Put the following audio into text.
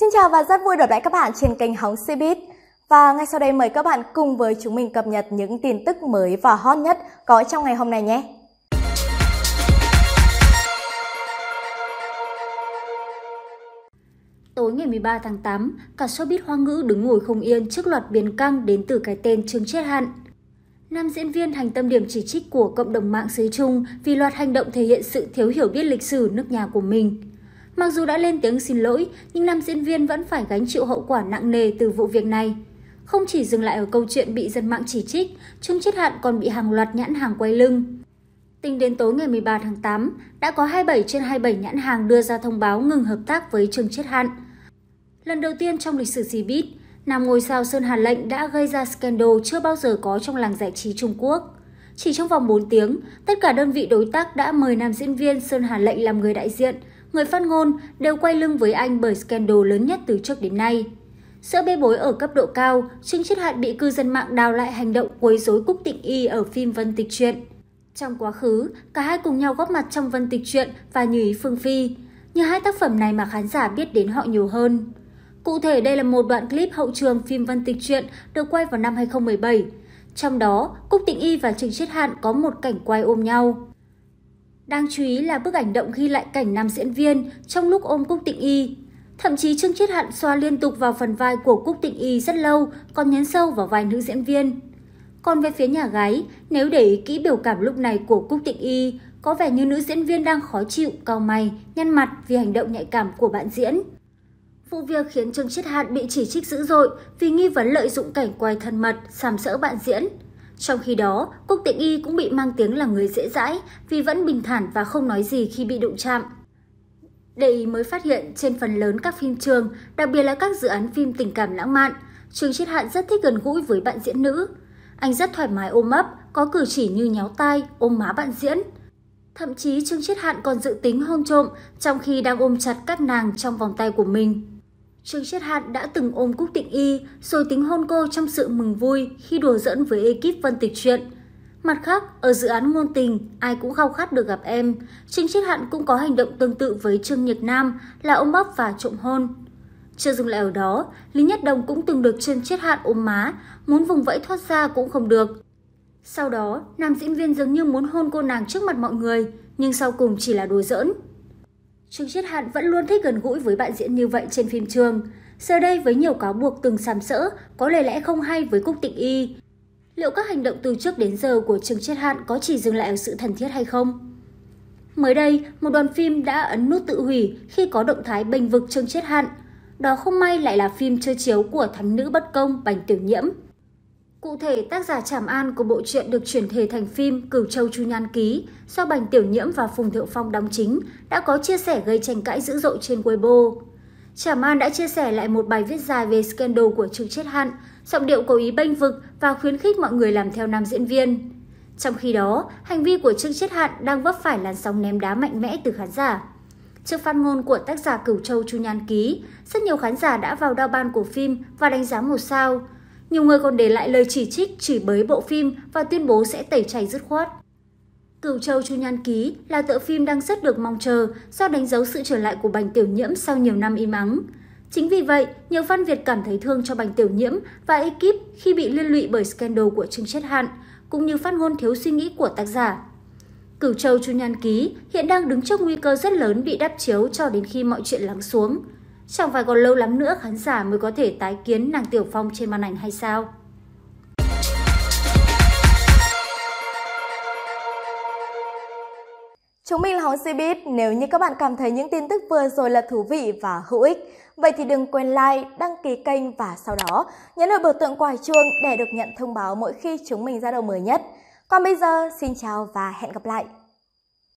Xin chào và rất vui được lại các bạn trên kênh Hóng Cbiz. Và ngay sau đây mời các bạn cùng với chúng mình cập nhật những tin tức mới và hot nhất có trong ngày hôm nay nhé. Tối ngày 13 tháng 8, cả showbiz hoa ngữ đứng ngồi không yên trước loạt biến căng đến từ cái tên Trương Chết Hạn. Nam diễn viên thành tâm điểm chỉ trích của cộng đồng mạng xứ Trung vì loạt hành động thể hiện sự thiếu hiểu biết lịch sử nước nhà của mình. Mặc dù đã lên tiếng xin lỗi, nhưng nam diễn viên vẫn phải gánh chịu hậu quả nặng nề từ vụ việc này. Không chỉ dừng lại ở câu chuyện bị dân mạng chỉ trích, Trung Chiết Hạn còn bị hàng loạt nhãn hàng quay lưng. Tính đến tối ngày 13 tháng 8, đã có 27 trên 27 nhãn hàng đưa ra thông báo ngừng hợp tác với Trương Chiết Hạn. Lần đầu tiên trong lịch sử Cbiz, nam ngôi sao Sơn hà Lệnh đã gây ra scandal chưa bao giờ có trong làng giải trí Trung Quốc. Chỉ trong vòng 4 tiếng, tất cả đơn vị đối tác đã mời nam diễn viên Sơn hà Lệnh làm người đại diện – người phát ngôn đều quay lưng với Anh bởi scandal lớn nhất từ trước đến nay. Sự bê bối ở cấp độ cao, Trinh Chiết Hạn bị cư dân mạng đào lại hành động quấy rối Cúc Tịnh Y ở phim Vân Tịch Truyện. Trong quá khứ, cả hai cùng nhau góp mặt trong Vân Tịch Truyện và Như Ý Phương Phi. Nhờ hai tác phẩm này mà khán giả biết đến họ nhiều hơn. Cụ thể đây là một đoạn clip hậu trường phim Vân Tịch Truyện được quay vào năm 2017. Trong đó, Cúc Tịnh Y và Trình Chiết Hạn có một cảnh quay ôm nhau. Đáng chú ý là bức ảnh động ghi lại cảnh nam diễn viên trong lúc ôm Cúc Tịnh Y. Thậm chí Trương Chiết Hạn xoa liên tục vào phần vai của Cúc Tịnh Y rất lâu, còn nhấn sâu vào vai nữ diễn viên. Còn về phía nhà gái, nếu để ý kỹ biểu cảm lúc này của Cúc Tịnh Y, có vẻ như nữ diễn viên đang khó chịu, cau mày, nhăn mặt vì hành động nhạy cảm của bạn diễn. Vụ việc khiến Trương Chiết Hạn bị chỉ trích dữ dội vì nghi vấn lợi dụng cảnh quay thân mật, sàm sỡ bạn diễn. Trong khi đó, quốc Tịnh Y cũng bị mang tiếng là người dễ dãi vì vẫn bình thản và không nói gì khi bị đụng chạm. Để ý mới phát hiện trên phần lớn các phim trường, đặc biệt là các dự án phim tình cảm lãng mạn, Trương Chiết Hạn rất thích gần gũi với bạn diễn nữ. Anh rất thoải mái ôm ấp, có cử chỉ như nhéo tai, ôm má bạn diễn. Thậm chí Trương Chiết Hạn còn dự tính hôn trộm trong khi đang ôm chặt các nàng trong vòng tay của mình. Trương Chiết Hạn đã từng ôm Cúc Tịnh Y rồi tính hôn cô trong sự mừng vui khi đùa dẫn với ekip Vân Tịch Chuyện. Mặt khác, ở dự án Ngôn Tình, ai cũng khao khát được gặp em. Trương Chiết Hạn cũng có hành động tương tự với Trương Nhật Nam là ôm bóp và trộm hôn. Chưa dừng lại ở đó, Lý Nhất Đồng cũng từng được Trương Chiết Hạn ôm má, muốn vùng vẫy thoát ra cũng không được. Sau đó, nam diễn viên dường như muốn hôn cô nàng trước mặt mọi người, nhưng sau cùng chỉ là đùa giỡn. Trương Chiết Hạn vẫn luôn thích gần gũi với bạn diễn như vậy trên phim trường. Giờ đây với nhiều cáo buộc từng sàm sỡ, có lời lẽ không hay với Cúc Tịnh Y. Liệu các hành động từ trước đến giờ của Trương Chiết Hạn có chỉ dừng lại ở sự thân thiết hay không? Mới đây, một đoàn phim đã ấn nút tự hủy khi có động thái bênh vực Trương Chiết Hạn. Đó không may lại là phim chưa chiếu của thánh nữ bất công Bành Tiểu Nhiễm. Cụ thể, tác giả Trảm An của bộ truyện được chuyển thể thành phim Cửu Châu Chu Nhan Ký do Bành Tiểu Nhiễm và Phùng Thiệu Phong đóng chính đã có chia sẻ gây tranh cãi dữ dội trên Weibo. Trảm An đã chia sẻ lại một bài viết dài về scandal của Trương Chết Hạn, giọng điệu cố ý bênh vực và khuyến khích mọi người làm theo nam diễn viên. Trong khi đó, hành vi của Trương Chết Hạn đang vấp phải làn sóng ném đá mạnh mẽ từ khán giả. Trước phát ngôn của tác giả Cửu Châu Chu Nhan Ký, rất nhiều khán giả đã vào đao ban của phim và đánh giá một sao – nhiều người còn để lại lời chỉ trích, chỉ bới bộ phim và tuyên bố sẽ tẩy chay dứt khoát. Cửu Châu Chu Nhan Ký là tựa phim đang rất được mong chờ do đánh dấu sự trở lại của Bành Tiểu Nhiễm sau nhiều năm im ắng. Chính vì vậy, nhiều fan Việt cảm thấy thương cho Bành Tiểu Nhiễm và ekip khi bị liên lụy bởi scandal của Trương Chết Hạn, cũng như phát ngôn thiếu suy nghĩ của tác giả. Cửu Châu Chu Nhan Ký hiện đang đứng trước nguy cơ rất lớn bị đắp chiếu cho đến khi mọi chuyện lắng xuống. Chẳng phải còn lâu lắm nữa khán giả mới có thể tái kiến nàng Tiểu Phong trên màn ảnh hay sao? Chúng mình là Hóng Xe Beat. Nếu như các bạn cảm thấy những tin tức vừa rồi là thú vị và hữu ích, vậy thì đừng quên like, đăng ký kênh và sau đó nhấn vào biểu tượng quả chuông để được nhận thông báo mỗi khi chúng mình ra đầu mới nhất. Còn bây giờ, xin chào và hẹn gặp lại!